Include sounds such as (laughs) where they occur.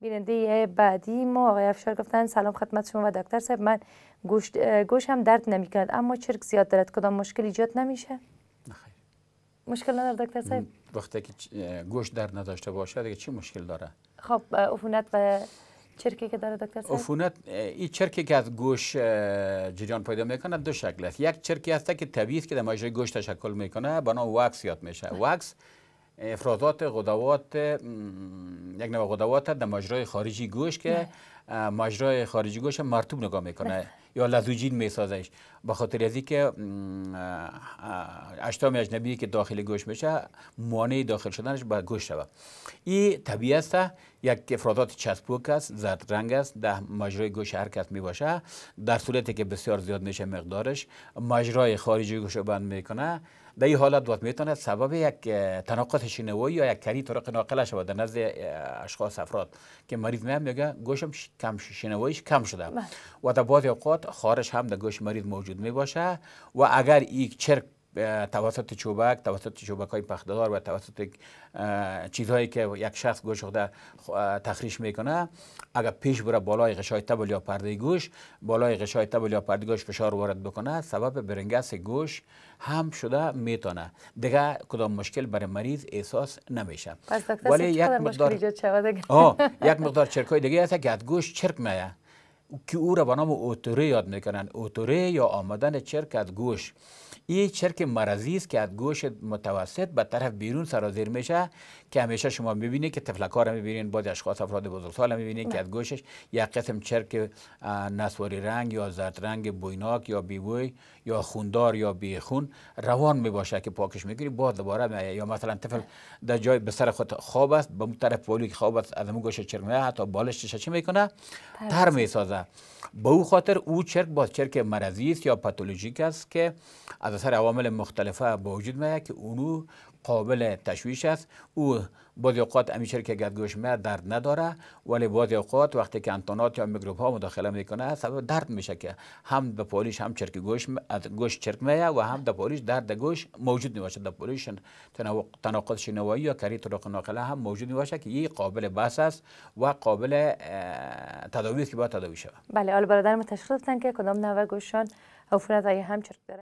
بیننده بعدی ما آقای افشار گفتن سلام خدمت شما و دکتر صاحب من گوش, گوش هم درد نمی کند اما چرک زیاد دارد کدام مشکل ایجاد نمیشه نخیر مشکل نداره دکتر صاحب وقتی که گوش درد نداشته باشه دیگه چی مشکل داره خب عفونت و چرکی که داره دکتر صاحب عفونت این چرکی که از گوش جریان پیدا میکنه دو شکل است یک چرکی هست که طبیعی است که در ماجرای گوش تشکل میکنه به نام واکس یاد میشه (laughs) واکس افرازات غدوات یک نوع غدوات در مجرای خارجی گوش که بله. مجرای خارجی گوش مرتوب نگاه میکنه بله. یا لذوجین میسازش به خاطر از که اشتام اجنبی که داخل گوش میشه مانع داخل شدنش به گوش شود این طبیعی است یک افرادات چسبوک است زرد رنگ است در مجرای گوش هر کس می در صورتی که بسیار زیاد میشه مقدارش مجرای خارجی گوش بند میکنه در این حالت دوست میتونه سبب یک تناقض شنوایی یا یک کری طرق ناقله شود در نزد اشخاص افراد که مریض هم میگه گوشم کم شنواییش کم شده بله. و در بعض اوقات خارش هم در گوش مریض موجود می و اگر یک چرک توسط چوبک توسط چوبک های پخدار و توسط چیزهایی که یک شخص گوش خود تخریش میکنه اگر پیش بره بالای غشای تبل یا پرده گوش بالای غشای تبل یا پرده گوش فشار وارد بکنه سبب برنگس گوش هم شده میتونه دیگه کدام مشکل برای مریض احساس نمیشه ولی یک مقدار یک مقدار چرکای دیگه هست که از گوش چرک میاد که او را به نام اوتوره یاد میکنن اوتوره یا آمدن چرک از گوش این چرک مرضی است که از گوش متوسط به طرف بیرون سرازیر میشه که همیشه شما میبینید که طفلکا را میبینید بعضی اشخاص افراد بزرگسال هم میبینید که از گوشش یک قسم چرک نسواری رنگ یا زرد رنگ بویناک یا بیبوی یا خوندار یا بیخون روان میباشه که پاکش میکنی باز دوباره یا مثلا طفل در جای به سر خود خواب است به طرف پولی که خواب است از اون گوش چرک میاد حتی بالش چه میکنه تر میسازه باو به او خاطر او چرک باز چرک مرضی است یا پاتولوژیک است که از اثر عوامل مختلفه به وجود میاد که اونو قابل تشویش است او بعضی اوقات همیشه که درد نداره ولی بعضی اوقات وقتی که انتونات یا میکروب ها مداخله میکنه سبب درد میشه که هم در پولیش هم چرک گوش گوش چرک میاد و هم در پولیش درد گوش موجود میشه در پولیش تناقض شنوایی یا کری طرق ناقله هم موجود میشه که یه قابل بس است و قابل تداوی که باید تداوی شود بله آل برادر تشخیص که کدام نوع گوشان عفونت هم چرک